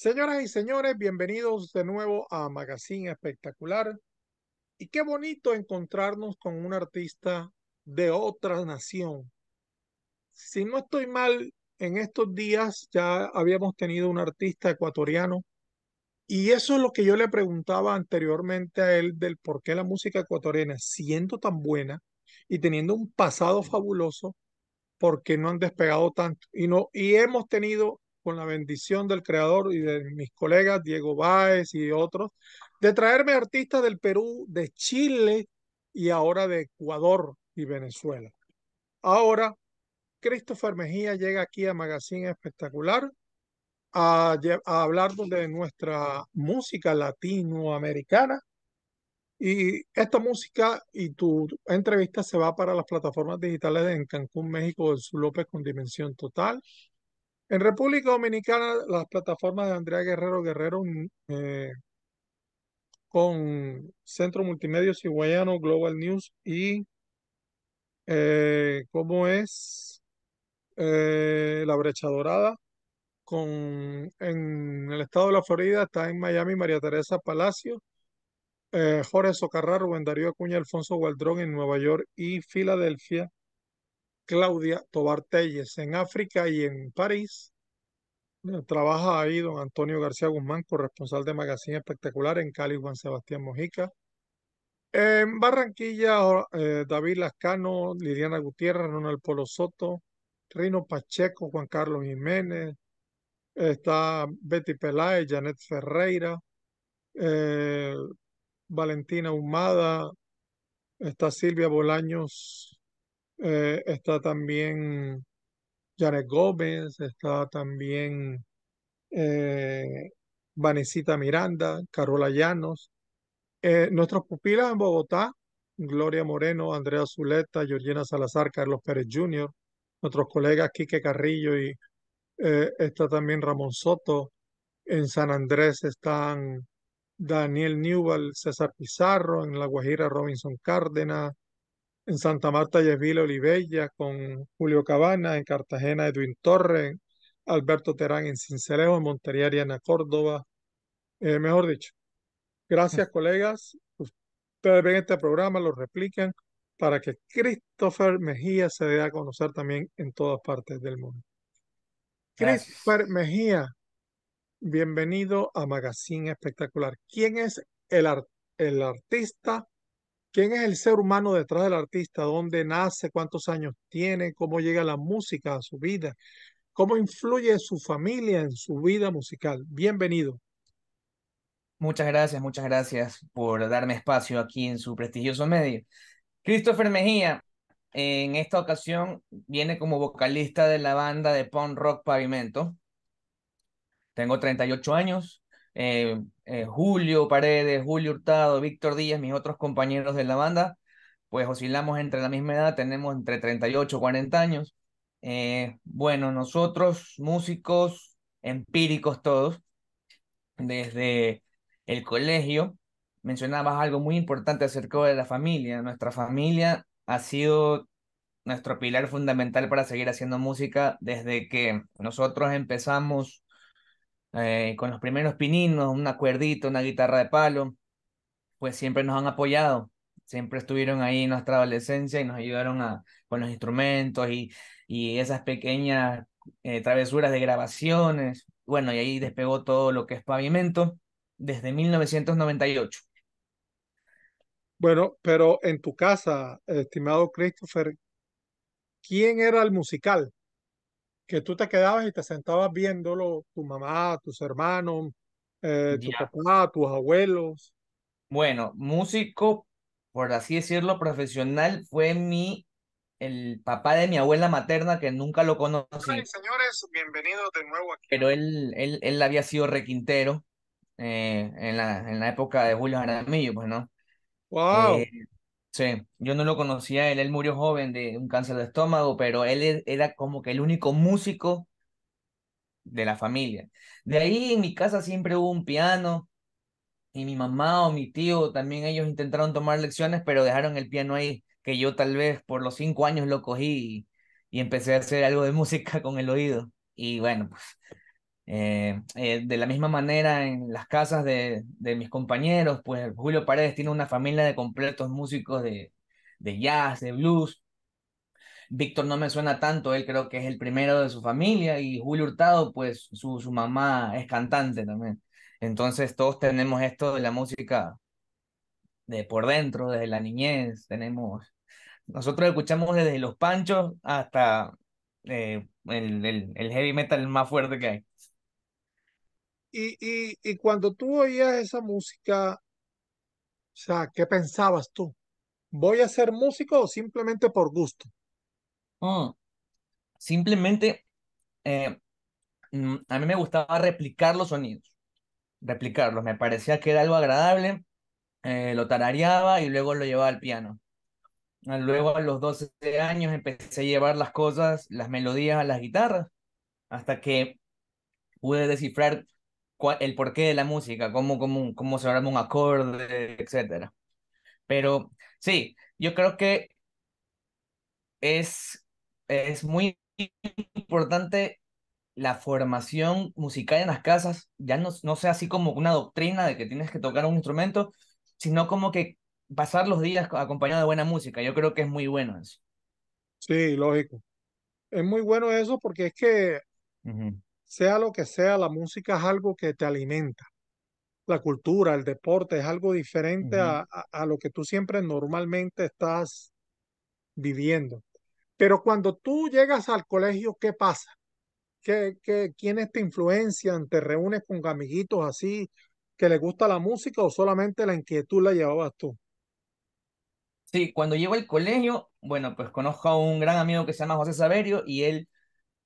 Señoras y señores, bienvenidos de nuevo a Magazine Espectacular. Y qué bonito encontrarnos con un artista de otra nación. Si no estoy mal, en estos días ya habíamos tenido un artista ecuatoriano. Y eso es lo que yo le preguntaba anteriormente a él del por qué la música ecuatoriana, siendo tan buena y teniendo un pasado fabuloso, por qué no han despegado tanto. Y, no, y hemos tenido con la bendición del creador y de mis colegas Diego Báez y otros, de traerme artistas del Perú, de Chile y ahora de Ecuador y Venezuela. Ahora, Christopher Mejía llega aquí a Magazine Espectacular a, hablar hablarnos de nuestra música latinoamericana. Y esta música y tu entrevista se va para las plataformas digitales en Cancún, México, en su López con Dimensión Total, en República Dominicana, las plataformas de Andrea Guerrero Guerrero mm, eh, con Centro Multimedia Ciguayano, Global News y eh, cómo es eh, La Brecha Dorada. Con, en el estado de la Florida está en Miami María Teresa Palacio, eh, Jorge Socarrar, Rubén Darío Acuña, Alfonso Gualdrón en Nueva York y Filadelfia. Claudia Tobar Telles en África y en París. Eh, trabaja ahí don Antonio García Guzmán, corresponsal de Magazine Espectacular en Cali, Juan Sebastián Mojica. En Barranquilla, eh, David Lascano, Liliana Gutiérrez, Ronald Polo Soto, Rino Pacheco, Juan Carlos Jiménez, está Betty Peláez, Janet Ferreira, eh, Valentina Humada, está Silvia Bolaños eh, está también Janet Gómez, está también eh, Vanesita Miranda, Carola Llanos. Eh, nuestros pupilas en Bogotá, Gloria Moreno, Andrea Zuleta, Georgina Salazar, Carlos Pérez Jr., nuestros colegas Quique Carrillo y está también Ramón Soto. En San Andrés están Daniel Newell, César Pizarro, en La Guajira Robinson Cárdenas, en Santa Marta Yevila Olivella con Julio Cabana, en Cartagena Edwin Torres, Alberto Terán en Cincelejo, en Montería Ariana Córdoba, eh, mejor dicho. Gracias colegas, ustedes ven este programa, lo replican para que Christopher Mejía se dé a conocer también en todas partes del mundo. Christopher Mejía, bienvenido a Magazine Espectacular. ¿Quién es el artista ¿Quién es el ser humano detrás del artista? ¿Dónde nace? ¿Cuántos años tiene? ¿Cómo llega la música a su vida? ¿Cómo influye su familia en su vida musical? Bienvenido. Muchas gracias, muchas gracias por darme espacio aquí en su prestigioso medio. Christopher Mejía, en esta ocasión viene como vocalista de la banda de punk rock Pavimento. Tengo 38 años, eh, eh, Julio Paredes, Julio Hurtado, Víctor Díaz, mis otros compañeros de la banda, pues oscilamos entre la misma edad, tenemos entre 38 y 40 años. Eh, bueno, nosotros músicos empíricos todos, desde el colegio, mencionabas algo muy importante acerca de la familia. Nuestra familia ha sido nuestro pilar fundamental para seguir haciendo música desde que nosotros empezamos eh, con los primeros pininos, una cuerdita, una guitarra de palo, pues siempre nos han apoyado, siempre estuvieron ahí en nuestra adolescencia y nos ayudaron a, con los instrumentos y, esas pequeñas eh, travesuras de grabaciones. Bueno, y ahí despegó todo lo que es pavimento desde 1998. Bueno, pero en tu casa, estimado Christopher, ¿quién era el musical? que tú te quedabas y te sentabas viéndolo, tu mamá, tus hermanos, eh, tu papá, tus abuelos. Bueno, músico, por así decirlo, profesional, fue mi, el papá de mi abuela materna que nunca lo conocí. Ay, señores, bienvenidos de nuevo aquí. Pero él, él, había sido requintero eh, en, la, en la época de Julio Jaramillo, pues no. Wow. Sí, yo no lo conocía, él, él murió joven de un cáncer de estómago, pero él e, era como que el único músico de la familia. De ahí en mi casa siempre hubo un piano y mi mamá o mi tío también ellos intentaron tomar lecciones, pero dejaron el piano ahí, que yo tal vez por los cinco años lo cogí y, y empecé a hacer algo de música con el oído. Y bueno, pues eh, eh, de la misma manera, en las casas de, de, mis compañeros, pues Julio Paredes tiene una familia de completos músicos de, de jazz, de blues. Víctor no me suena tanto, él creo que es el primero de su familia y Julio Hurtado, pues su, su mamá es cantante también. Entonces todos tenemos esto de la música de por dentro, desde la niñez, tenemos... Nosotros escuchamos desde los panchos hasta eh, el, el, el heavy metal más fuerte que hay. Y, cuando tú oías esa música, o sea, ¿qué pensabas tú? ¿Voy a ser músico o simplemente por gusto? Mm, simplemente, eh, mm, a mí me gustaba replicar los sonidos, replicarlos. Me parecía que era algo agradable, eh, lo tarareaba y luego lo llevaba al piano. Ah, luego a los 12 años empecé a llevar las cosas, las melodías a las guitarras, hasta que pude descifrar el porqué de la música, cómo, cómo, cómo se arma un acorde, etc. Pero sí, yo creo que es, es muy importante la formación musical en las casas, ya no, no sea así como una doctrina de que tienes que tocar un instrumento, sino como que pasar los días acompañado de buena música. Yo creo que es muy bueno eso. Sí, lógico. Es muy bueno eso porque es que sea lo que sea, la música es algo que te alimenta. La cultura, el deporte es algo diferente a, lo que tú siempre normalmente estás viviendo. Pero cuando tú llegas al colegio, ¿qué pasa? ¿Qué, qué, ¿Quiénes te influencian? ¿Te reúnes con amiguitos así que les gusta la música o solamente la inquietud la llevabas tú? Sí, cuando llego al colegio, bueno, pues conozco a un gran amigo que se llama José Saverio y él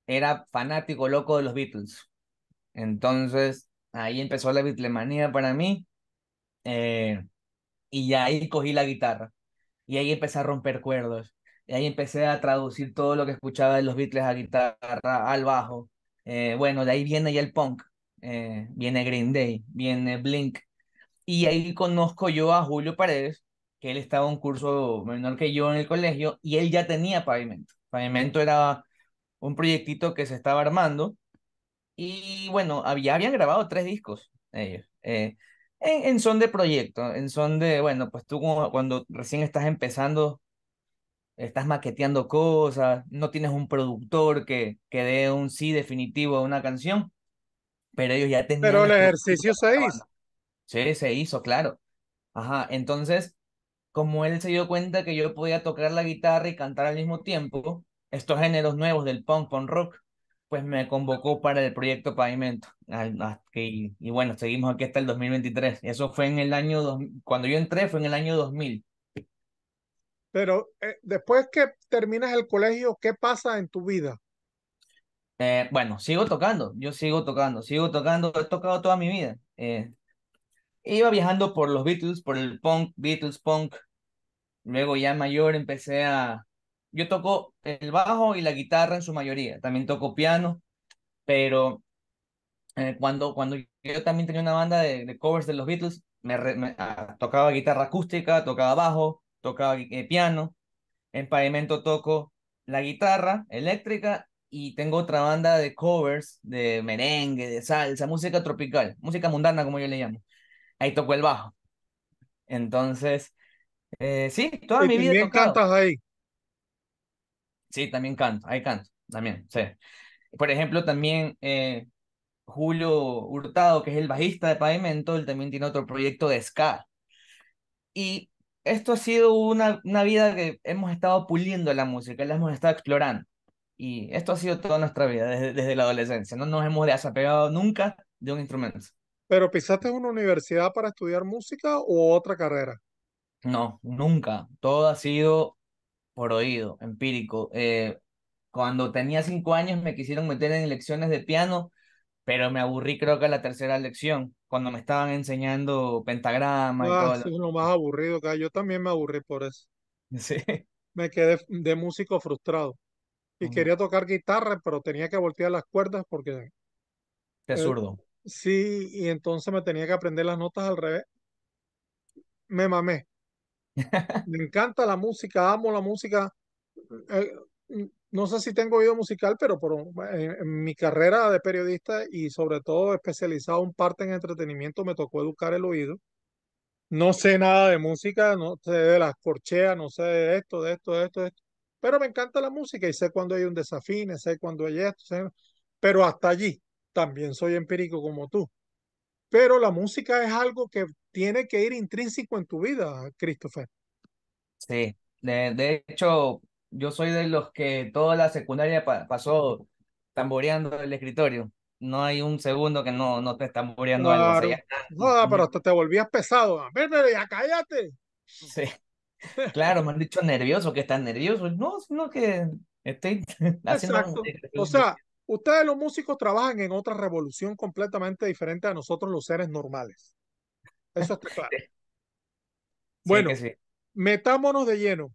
era fanático loco de los Beatles. Entonces, ahí empezó la Beatlemanía para mí. Eh, y ahí cogí la guitarra. Y ahí empecé a romper cuerdos. Y ahí empecé a traducir todo lo que escuchaba de los Beatles a guitarra, al bajo. Eh, bueno, de ahí viene ya el punk. Eh, viene Green Day, viene Blink. Y ahí conozco yo a Julio Paredes, que él estaba un curso menor que yo en el colegio, y él ya tenía pavimento. Pavimento era un proyectito que se estaba armando. Y bueno, había, habían grabado tres discos ellos. Eh, en, son de proyecto, en son de, bueno, pues tú cuando recién estás empezando, estás maqueteando cosas, no tienes un productor que, que dé un sí definitivo a una canción, pero ellos ya tenían... Pero el ejercicio se hizo. Sí, se hizo, claro. Ajá, entonces, como él se dio cuenta que yo podía tocar la guitarra y cantar al mismo tiempo, estos géneros nuevos del punk, con rock, pues me convocó para el proyecto Pavimento. Y, bueno, seguimos aquí hasta el 2023. Eso fue en el año, cuando yo entré fue en el año 2000. Pero eh, después que terminas el colegio, ¿qué pasa en tu vida? Eh, bueno, sigo tocando, yo sigo tocando, sigo tocando, he tocado toda mi vida. Eh, iba viajando por los Beatles, por el punk, Beatles punk. Luego ya mayor empecé a, yo toco el bajo y la guitarra en su mayoría, también toco piano, pero eh, cuando, cuando yo también tenía una banda de, covers de los Beatles, me, ah, tocaba guitarra acústica, tocaba bajo, tocaba eh, piano, en pavimento toco la guitarra eléctrica y tengo otra banda de covers de merengue, de salsa, música tropical, música mundana como yo le llamo. Ahí toco el bajo. Entonces, eh, sí, toda mi vida. me cantas ahí? Sí, también canto, hay canto, también, sí. Por ejemplo, también eh, Julio Hurtado, que es el bajista de Pavimento, él también tiene otro proyecto de ska. Y esto ha sido una, una vida que hemos estado puliendo la música, la hemos estado explorando. Y esto ha sido toda nuestra vida desde, la adolescencia. No nos hemos desapegado nunca de un instrumento. ¿Pero pisaste una universidad para estudiar música o otra carrera? No, nunca. Todo ha sido por oído, empírico. Eh, cuando tenía cinco años me quisieron meter en lecciones de piano, pero me aburrí creo que la tercera lección, cuando me estaban enseñando pentagrama y ah, todo. eso es lo más aburrido yo también me aburrí por eso. Sí. Me quedé de músico frustrado. Y quería tocar guitarra, pero tenía que voltear las cuerdas porque... Te eh, zurdo. Sí, y entonces me tenía que aprender las notas al revés. Me mamé. Me encanta la música, amo la música. Eh, no sé si tengo oído musical, pero por, eh, en, mi carrera de periodista y sobre todo especializado en parte en entretenimiento, me tocó educar el oído. No sé nada de música, no sé de las corcheas, no sé de esto, de esto, de esto, de esto. Pero me encanta la música y sé cuando hay un desafío, sé cuando hay esto, sé... pero hasta allí también soy empírico como tú pero la música es algo que tiene que ir intrínseco en tu vida, Christopher. Sí, de, hecho, yo soy de los que toda la secundaria pasó tamboreando el escritorio. No hay un segundo que no, no te tamboreando algo. No, ah, pero hasta te volvías pesado. pero ah, ya cállate. Sí. Claro, me han dicho nervioso, que estás nervioso. No, sino que estoy haciendo. Exacto. O sea, Ustedes los músicos trabajan en otra revolución completamente diferente a nosotros los seres normales. Eso está claro. bueno, metámonos de lleno.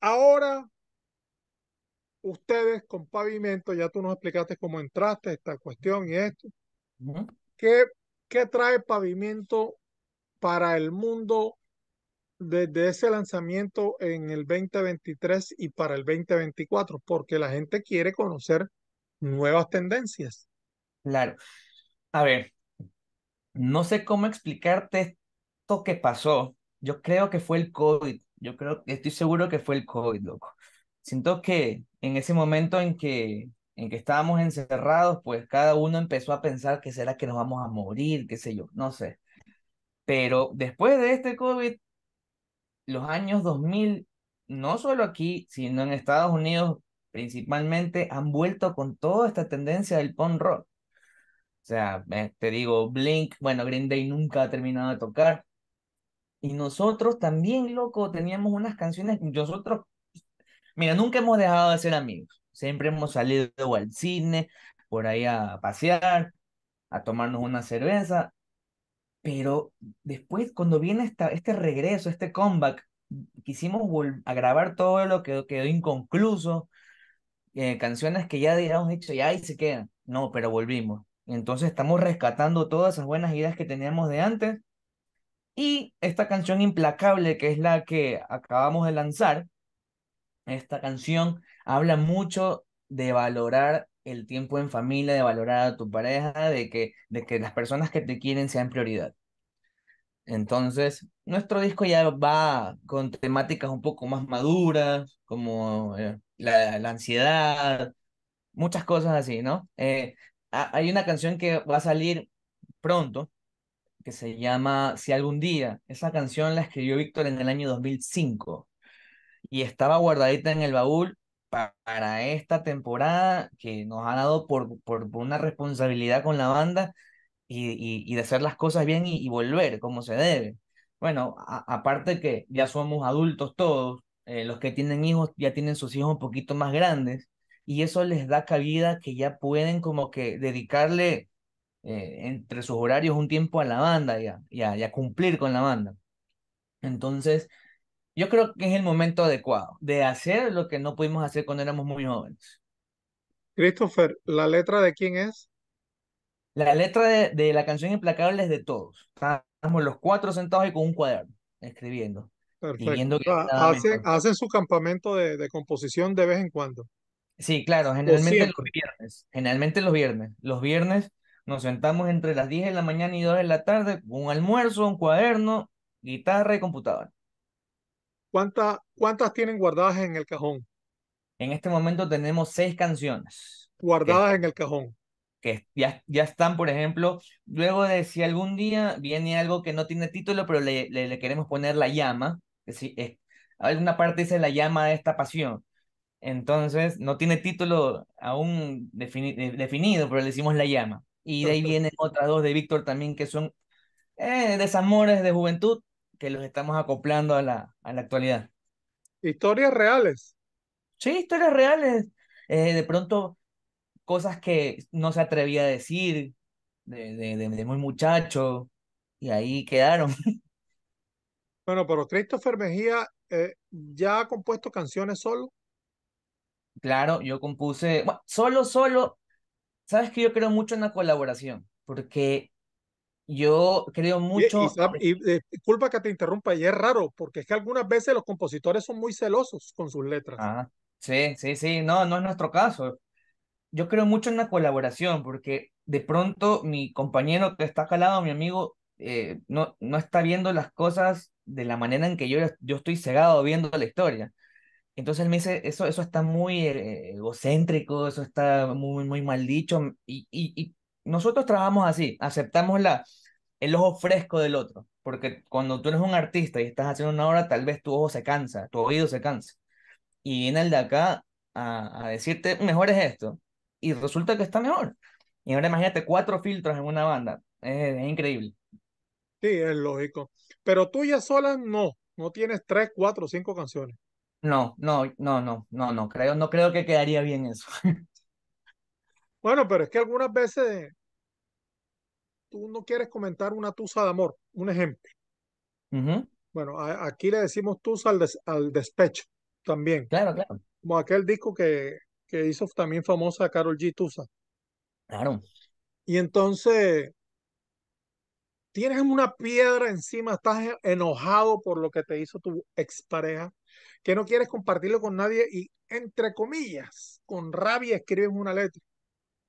Ahora, ustedes con pavimento, ya tú nos explicaste cómo entraste esta cuestión y esto. ¿Qué, ¿Qué trae pavimento para el mundo desde ese lanzamiento en el 2023 y para el 2024, porque la gente quiere conocer nuevas tendencias. Claro. A ver, no sé cómo explicarte esto que pasó. Yo creo que fue el COVID. Yo creo, estoy seguro que fue el COVID, loco. Siento que en ese momento en que en que estábamos encerrados, pues cada uno empezó a pensar que será que nos vamos a morir, qué sé yo, no sé. Pero después de este COVID, los años 2000, no solo aquí, sino en Estados Unidos principalmente, han vuelto con toda esta tendencia del punk rock. O sea, eh, te digo, Blink, bueno, Green Day nunca ha terminado de tocar. Y nosotros también, loco, teníamos unas canciones, nosotros, mira, nunca hemos dejado de ser amigos. Siempre hemos salido al cine, por ahí a pasear, a tomarnos una cerveza. Pero después, cuando viene esta, este regreso, este comeback, quisimos a grabar todo lo que quedó inconcluso, eh, canciones que ya habíamos dicho, y ahí se quedan. No, pero volvimos. Entonces estamos rescatando todas esas buenas ideas que teníamos de antes. Y esta canción implacable, que es la que acabamos de lanzar, esta canción habla mucho de valorar el tiempo en familia, de valorar a tu pareja, de que, de que las personas que te quieren sean prioridad. Entonces, nuestro disco ya va con temáticas un poco más maduras, como eh, la, ansiedad, muchas cosas así, ¿no? Eh, hay una canción que va a salir pronto, que se llama Si algún día. Esa canción la escribió Víctor en el año 2005 y estaba guardadita en el baúl para esta temporada que nos ha dado por, por, una responsabilidad con la banda y, de hacer las cosas bien y, volver como se debe. Bueno, aparte que ya somos adultos todos, eh, los que tienen hijos ya tienen sus hijos un poquito más grandes y eso les da cabida que ya pueden como que dedicarle eh, entre sus horarios un tiempo a la banda ya y a cumplir con la banda. Entonces, yo creo que es el momento adecuado de hacer lo que no pudimos hacer cuando éramos muy jóvenes. Christopher, ¿la letra de quién es? La letra de, la canción Implacable es de todos. Estamos los cuatro sentados y con un cuaderno escribiendo. Perfecto. Ah, hacen, su campamento de, composición de vez en cuando. Sí, claro, generalmente los viernes. Generalmente los viernes. Los viernes nos sentamos entre las 10 de la mañana y 2 de la tarde, un almuerzo, un cuaderno, guitarra y computadora. ¿Cuántas, ¿Cuántas tienen guardadas en el cajón? En este momento tenemos seis canciones. Guardadas en el cajón. Que ya, ya están, por ejemplo, luego de si algún día viene algo que no tiene título, pero le, le, queremos poner la llama. Es, es, alguna parte dice la llama de esta pasión. Entonces, no tiene título aún definido, pero le decimos la llama. Y de ahí vienen otras dos de Víctor también que son eh, desamores de juventud, que los estamos acoplando a la, a la actualidad. Historias reales. Sí, historias reales. Eh, de pronto, cosas que no se atrevía a decir de, de, de, muy muchacho, y ahí quedaron. Bueno, pero Christopher Mejía eh, ya ha compuesto canciones solo. Claro, yo compuse, solo, solo, sabes que yo creo mucho en la colaboración, porque yo creo mucho. Y, eh, disculpa que te interrumpa, y es raro, porque es que algunas veces los compositores son muy celosos con sus letras. Ah, sí, sí, sí, no, no es nuestro caso. Yo creo mucho en la colaboración, porque de pronto mi compañero que está calado, mi amigo, eh, no, no está viendo las cosas de la manera en que yo, yo estoy cegado viendo la historia. Entonces él me dice, eso, eso está muy eh, egocéntrico, eso está muy, muy mal dicho, y, y, y nosotros trabajamos así, aceptamos la, el ojo fresco del otro, porque cuando tú eres un artista y estás haciendo una obra, tal vez tu ojo se cansa, tu oído se cansa. Y viene el de acá a, a decirte, mejor es esto, y resulta que está mejor. Y ahora imagínate cuatro filtros en una banda, es, increíble. Sí, es lógico. Pero tú ya sola no, no tienes tres, cuatro, cinco canciones. No, no, no, no, no, no creo, no creo que quedaría bien eso. Bueno, pero es que algunas veces tú no quieres comentar una tusa de amor, un ejemplo. Bueno, aquí le decimos tusa al, al despecho también. Claro, claro. Como aquel disco que, que hizo también famosa Carol G. Tusa. Claro. Y entonces, tienes una piedra encima, estás e, enojado por lo que te hizo tu expareja, que no quieres compartirlo con nadie y, entre comillas, con rabia escribes una letra.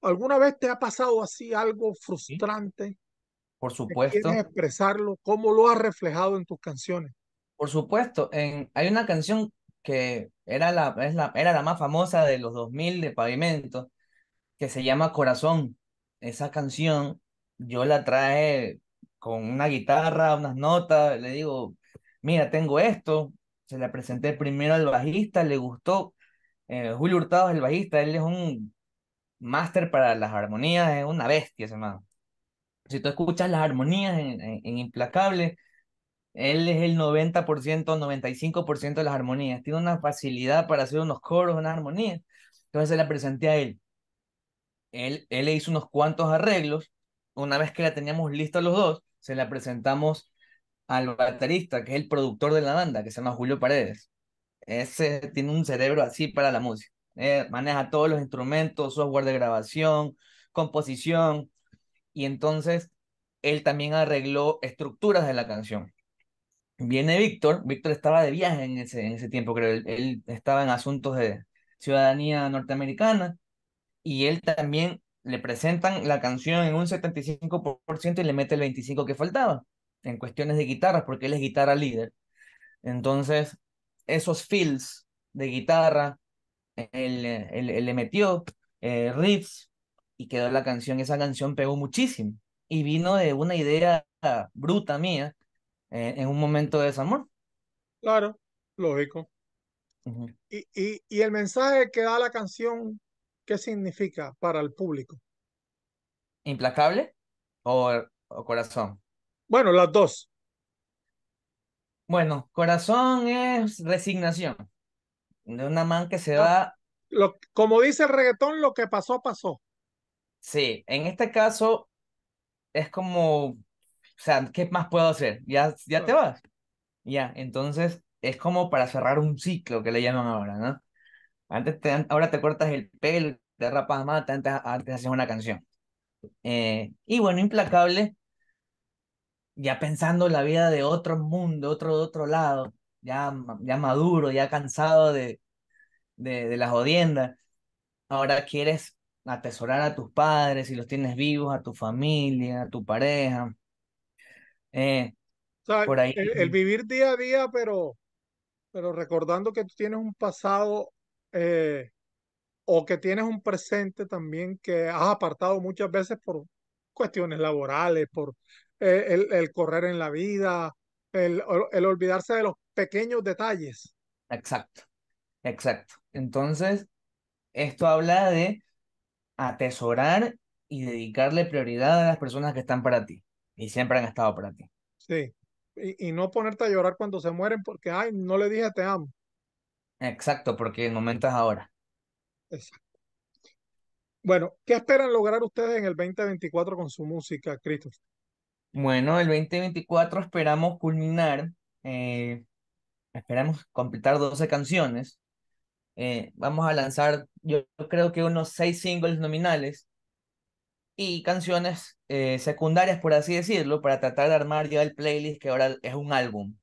¿Alguna vez te ha pasado así algo frustrante? por supuesto. ¿Quieres expresarlo? ¿Cómo lo has reflejado en tus canciones? Por supuesto. En, hay una canción que era la, es la, era la más famosa de los 2000 de Pavimento, que se llama Corazón. Esa canción yo la traje con una guitarra, unas notas, le digo, mira, tengo esto, se la presenté primero al bajista, le gustó. Eh, Julio Hurtado es el bajista, él es un Master para las armonías, es una bestia ese Si tú escuchas las armonías en, Implacable, él es el 90%, 95% de las armonías. Tiene una facilidad para hacer unos coros, unas armonías. Entonces se la presenté a él. Él, él le hizo unos cuantos arreglos. Una vez que la teníamos lista los dos, se la presentamos al baterista, que es el productor de la banda, que se llama Julio Paredes. Ese tiene un cerebro así para la música. Eh, maneja todos los instrumentos, software de grabación, composición, y entonces él también arregló estructuras de la canción. Viene Víctor, Víctor estaba de viaje en ese, en ese tiempo, creo, él, estaba en asuntos de ciudadanía norteamericana, y él también le presentan la canción en un 75% y le mete el 25% que faltaba en cuestiones de guitarras, porque él es guitarra líder. Entonces, esos fills de guitarra, él, le metió eh, riffs y quedó la canción. Esa canción pegó muchísimo y vino de una idea bruta mía eh, en un momento de desamor. Claro, lógico. y, y, el mensaje que da la canción, ¿qué significa para el público? ¿Implacable o corazón? Bueno, las dos. Bueno, corazón es resignación de una man que se ah, va. como dice el reggaetón, lo que pasó, pasó. Sí, en este caso es como, o sea, ¿qué más puedo hacer? Ya, ya te ah. vas. Ya, entonces es como para cerrar un ciclo que le llaman ahora, ¿no? Antes te, ahora te cortas el pelo, te rapas más, antes, antes haces una canción. Eh, y bueno, Implacable, ya pensando la vida de otro mundo, otro otro lado, ya, ya maduro, ya cansado de, de, las odiendas, Ahora quieres atesorar a tus padres, si los tienes vivos, a tu familia, a tu pareja. Eh, por ahí. El, vivir día a día, pero, pero recordando que tú tienes un pasado eh, o que tienes un presente también que has apartado muchas veces por cuestiones laborales, por eh, el, el, correr en la vida, el, el olvidarse de los pequeños detalles. Exacto, exacto. Entonces, esto habla de atesorar y dedicarle prioridad a las personas que están para ti y siempre han estado para ti. Sí, y, no ponerte a llorar cuando se mueren porque, ay, no le dije te amo. Exacto, porque en momentos ahora. Exacto. Bueno, ¿qué esperan lograr ustedes en el 2024 con su música, Christopher? Bueno, el 2024 esperamos culminar eh, esperamos completar 12 canciones. Eh, vamos a lanzar, yo creo que unos 6 singles nominales y canciones eh, secundarias, por así decirlo, para tratar de armar ya el playlist que ahora es un álbum.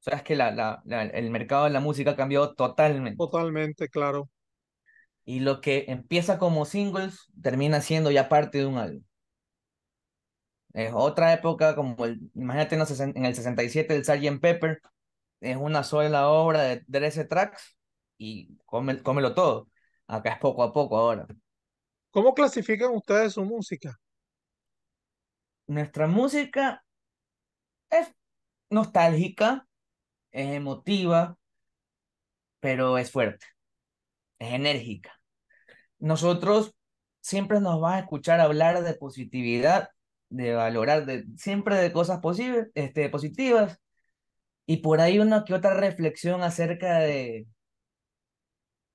O sea, es que la, la, el mercado de la música ha totalmente. Totalmente, claro. Y lo que empieza como singles termina siendo ya parte de un álbum. Es otra época, como el, imagínate en el 67 el Sgt. Pepper, es una sola obra de 13 tracks y cómelo todo. Acá es poco a poco ahora. ¿Cómo clasifican ustedes su música? Nuestra música es nostálgica, es emotiva, pero es fuerte, es enérgica. Nosotros siempre nos vas a escuchar hablar de positividad, de valorar de, siempre de cosas posibles, este, positivas, y por ahí una que otra reflexión acerca de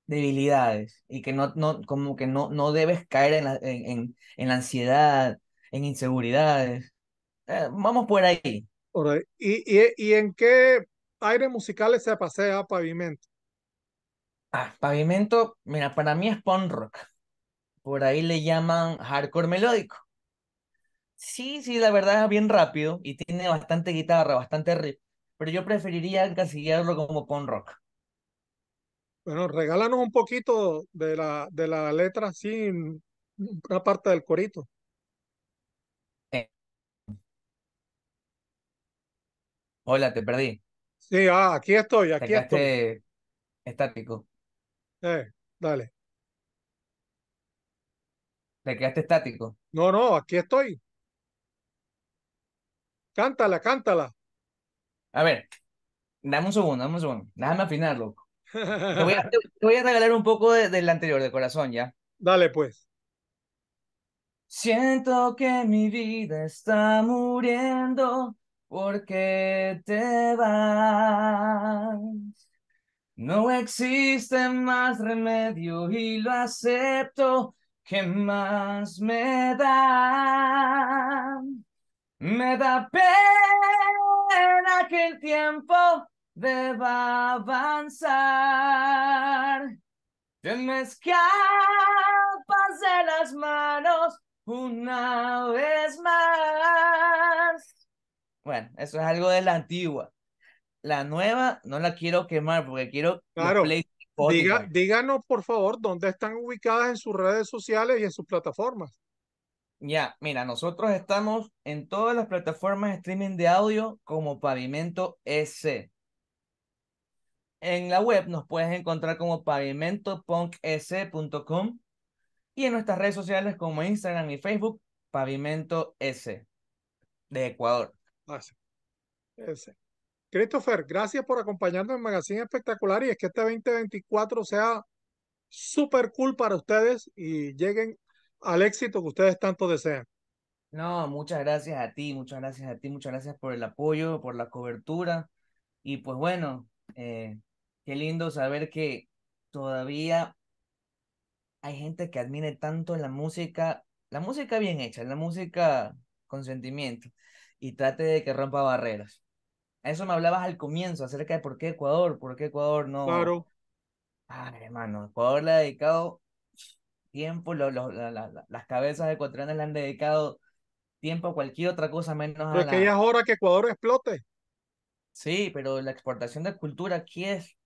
debilidades y que no, no como que no, no debes caer en la, en, en la ansiedad, en inseguridades. Eh, vamos por ahí. ¿Y, y, en qué aire musicales se pasea Pavimento? Ah, Pavimento, mira, para mí es punk rock. Por ahí le llaman hardcore melódico. Sí, sí, la verdad es bien rápido y tiene bastante guitarra, bastante riff pero yo preferiría encasillarlo como con rock. Bueno, regálanos un poquito de la, de la letra, sin una parte del corito. Eh. Hola, te perdí. Sí, ah, aquí estoy, aquí estoy. Estático. Eh, dale. ¿Te quedaste estático? No, no, aquí estoy. Cántala, cántala. A ver, dame un segundo, damos un segundo. Déjame afinar, loco. Te voy a, regalar un poco del anterior, de corazón, ¿ya? Dale, pues. Siento que mi vida está muriendo porque te vas. No existe más remedio y lo acepto. que más me da? Me da pena que el tiempo deba avanzar. Te me escapas de las manos una vez más. Bueno, eso es algo de la antigua. La nueva no la quiero quemar porque quiero claro. díganos, por favor, dónde están ubicadas en sus redes sociales y en sus plataformas. Ya, mira, nosotros estamos en todas las plataformas de streaming de audio como Pavimento S. En la web nos puedes encontrar como pavimentopunks.com y en nuestras redes sociales como Instagram y Facebook, Pavimento S de Ecuador. Gracias. Christopher, gracias por acompañarnos en Magazine Espectacular y es que este 2024 sea super cool para ustedes y lleguen al éxito que ustedes tanto desean. No, muchas gracias a ti, muchas gracias a ti, muchas gracias por el apoyo, por la cobertura. Y pues bueno, eh, qué lindo saber que todavía hay gente que admire tanto la música, la música bien hecha, la música con sentimiento, y trate de que rompa barreras. a Eso me hablabas al comienzo acerca de por qué Ecuador, por qué Ecuador no. Claro. Ah, hermano, Ecuador le ha dedicado tiempo, las cabezas ecuatorianas le han dedicado tiempo a cualquier otra cosa menos a. Pero es que ya es hora que Ecuador explote. Sí, pero la exportación de cultura aquí es.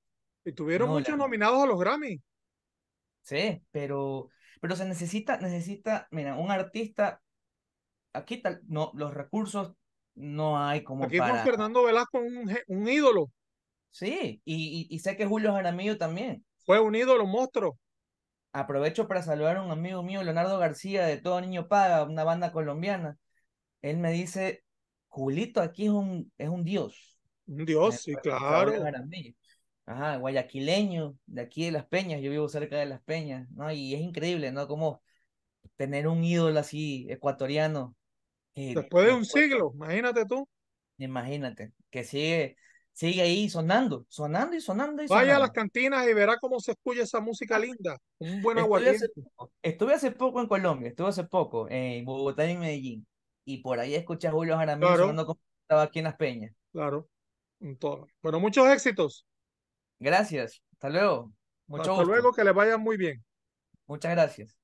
Y tuvieron muchos nominados a los Grammy. Sí, pero, pero se necesita, necesita, mira, un artista. Aquí tal, no, los recursos no hay como. Aquí para... Fernando Velasco un, un ídolo. Sí, y, y, y, sé que Julio Jaramillo también. Fue un ídolo monstruo. Aprovecho para saludar a un amigo mío, Leonardo García, de Todo Niño Paga, una banda colombiana. Él me dice, Julito aquí es un, es un dios. Un dios, sí, claro. Ajá, guayaquileño, de aquí de Las Peñas, yo vivo cerca de Las Peñas, ¿no? Y es increíble, ¿no? Como tener un ídolo así ecuatoriano. Eh, después de un siglo, imagínate tú. Imagínate, que sigue sigue ahí sonando, sonando y sonando. Y Vaya a las cantinas y verá cómo se escucha esa música ah, linda. Un buen aguardiente. Estuve hace poco en Colombia, estuve hace poco en Bogotá y Medellín. Y por ahí escuché a Julio Jaramillo sonando como estaba aquí en Las Peñas. Claro. todo. Pero muchos éxitos. Gracias. Hasta luego. Mucho Hasta luego, que le vaya muy bien. Muchas gracias.